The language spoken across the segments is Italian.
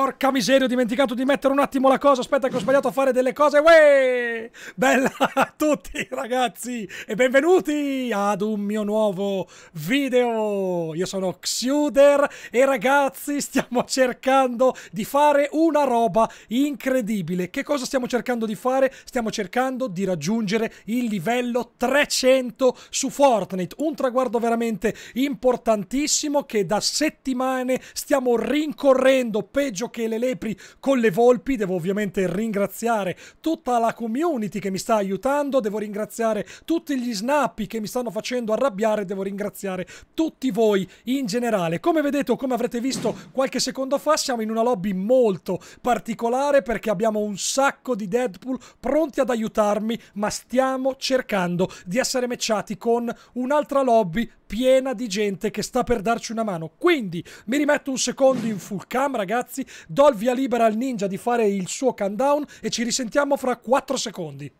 Porca miseria, ho dimenticato di mettere un attimo la cosa. Aspetta, che ho sbagliato a fare delle cose. Uè! Bella a tutti, ragazzi, e benvenuti ad un mio nuovo video. Io sono Xuder e ragazzi, stiamo cercando di fare una roba incredibile. Che cosa stiamo cercando di fare? Stiamo cercando di raggiungere il livello 300 su Fortnite. Un traguardo veramente importantissimo che da settimane stiamo rincorrendo peggio che le lepri con le volpi. Devo ovviamente ringraziare tutta la community che mi sta aiutando, devo ringraziare tutti gli snappi che mi stanno facendo arrabbiare, devo ringraziare tutti voi in generale. Come vedete o come avrete visto qualche secondo fa, siamo in una lobby molto particolare perché abbiamo un sacco di Deadpool pronti ad aiutarmi, ma stiamo cercando di essere matchati con un'altra lobby piena di gente che sta per darci una mano. Quindi mi rimetto un secondo in full cam, ragazzi, do il via libera al ninja di fare il suo countdown e ci risentiamo fra 4 secondi.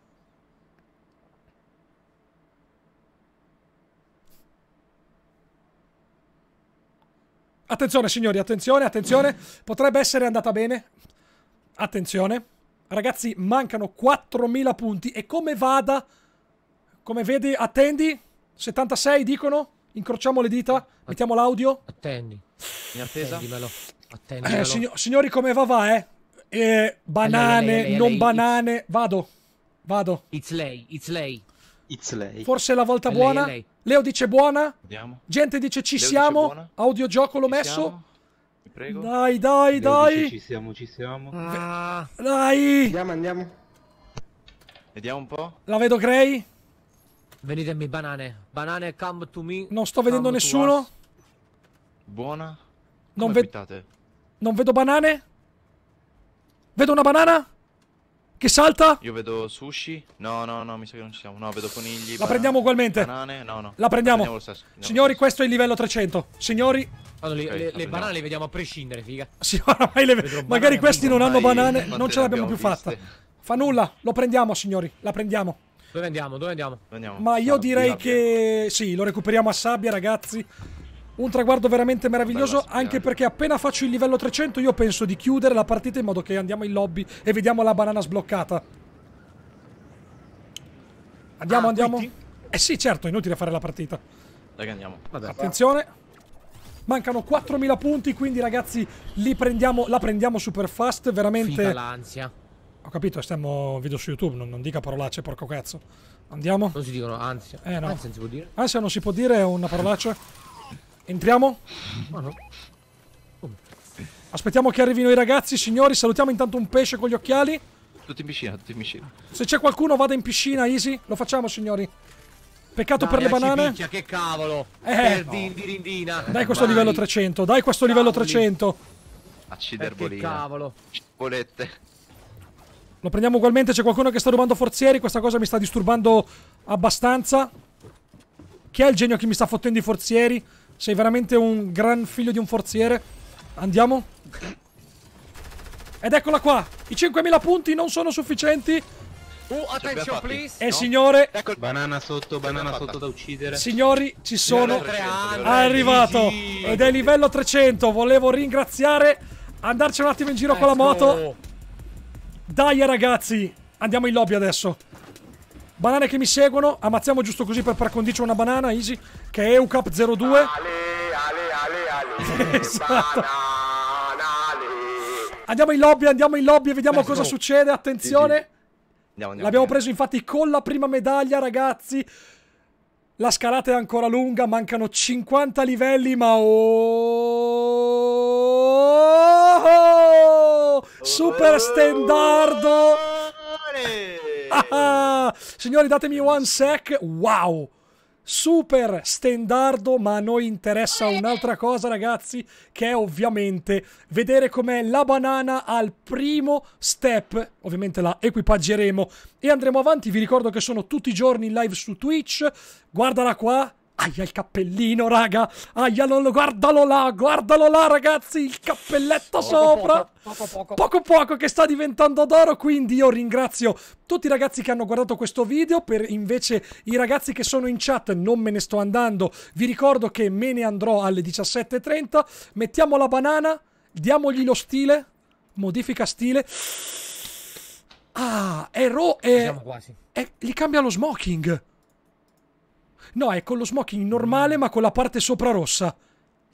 Attenzione signori, attenzione, attenzione, potrebbe essere andata bene. Attenzione. Ragazzi, mancano 4000 punti e come vada, come vedi, attendi, 76 dicono, incrociamo le dita, mettiamo l'audio. Attendi, in attesa. Attendimelo. Eh, signo signori, come va va, eh? eh banane, lei, lei, lei, non banane. Vado. Vado. It's lei, it's lei. It's lei. Forse è la volta buona. Leo dice buona. Andiamo. Gente dice ci Leo siamo. Dice Audiogioco l'ho messo. Ti prego. Dai, dai, Leo dai. Dice, ci siamo, ci siamo. Ah. Dai. Andiamo, andiamo. Vediamo un po'. La vedo Grey. Venitemi banane. Banane come to me. Non sto come vedendo nessuno. Buona. non, vedo. Non vedo banane? Vedo una banana? Che salta? Io vedo sushi. No, no, no, mi sa che non ci siamo. No, vedo conigli. La prendiamo ugualmente. Banane? No, no. La prendiamo. La prendiamo Signori, questo è il livello 300. Signori. okay, le, le, le, banane le vediamo a prescindere, figa. Sì, oramai le vedo. Magari questi non hanno banane. Non ce l'abbiamo più viste. fatta. Fa nulla. Lo prendiamo, signori. La prendiamo. Dove andiamo? Dove andiamo? Dove andiamo? Ma io no, direi che... Sì, lo recuperiamo a sabbia, ragazzi un traguardo veramente meraviglioso anche perché appena faccio il livello 300 io penso di chiudere la partita in modo che andiamo in lobby e vediamo la banana sbloccata. Andiamo, ah, andiamo. Quindi? Eh sì, certo, inutile fare la partita. Dai, andiamo. Vabbè, Attenzione. Va. Mancano 4.000 punti, quindi ragazzi li prendiamo, la prendiamo super fast, veramente... Figa l'ansia. Ho capito, stiamo video su YouTube, non, non dica parolacce, porco cazzo. Andiamo? Non si dicono ansia. Eh no. Ansia non si può dire. Ansia non si può dire, è una parolaccia. Entriamo? Ah, Aspettiamo che arrivino i ragazzi, signori. Salutiamo intanto un pesce con gli occhiali. Tutti in piscina, tutti in piscina. Se c'è qualcuno vada in piscina, easy. Lo facciamo, signori. Peccato Dai, per le banane. Picchia, che cavolo. Eh. Perdi, dirindina. Dai questo Vai. livello 300, dai questo Cavoli. livello 300. Acciderbolina. Eh, che cavolo. Cibolette. Lo prendiamo ugualmente, c'è qualcuno che sta rubando forzieri, questa cosa mi sta disturbando abbastanza. Chi è il genio che mi sta fottendo i forzieri? Sei veramente un gran figlio di un forziere. Andiamo. Ed eccola qua. I 5.000 punti non sono sufficienti. Uh, oh, attenzione, please. E eh, no. signore... Ecco banana sotto, banana sotto da uccidere. Signori, ci sono... È arrivato. Ed è livello 300. Volevo ringraziare. Andarci un attimo in giro ecco. con la moto. Oh. Dai ragazzi. Andiamo in lobby adesso. Banane che mi seguono, ammazziamo giusto così per parcondicio una banana, easy, che è EUCAP02. Ale, ale, ale, ale, esatto. bananale. Andiamo in lobby, andiamo in lobby e vediamo Beh, cosa no. succede, attenzione. L'abbiamo preso infatti con la prima medaglia, ragazzi. La scalata è ancora lunga, mancano 50 livelli, ma oh! oh, oh, oh Super standardo! Signori, datemi one sec. Wow! super stendardo, ma a noi interessa un'altra cosa, ragazzi, che è ovviamente vedere com'è la banana al primo step. Ovviamente la equipaggeremo e andremo avanti. Vi ricordo che sono tutti i giorni in live su Twitch. Guardala qua, Aia il cappellino, raga! Aia, non lo... guardalo là, guardalo là, ragazzi! Il cappelletto poco sopra! Poco poco, poco poco, poco che sta diventando d'oro, quindi io ringrazio tutti i ragazzi che hanno guardato questo video, per invece i ragazzi che sono in chat non me ne sto andando, vi ricordo che me ne andrò alle 17.30, mettiamo la banana, diamogli lo stile, modifica stile... Ah, è ro... È, è, li cambia lo smoking! No, è con lo smoking normale mm. ma con la parte sopra rossa.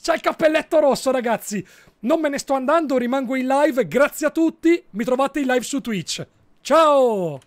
C'ha il cappelletto rosso, ragazzi. Non me ne sto andando, rimango in live. Grazie a tutti. Mi trovate in live su Twitch. Ciao!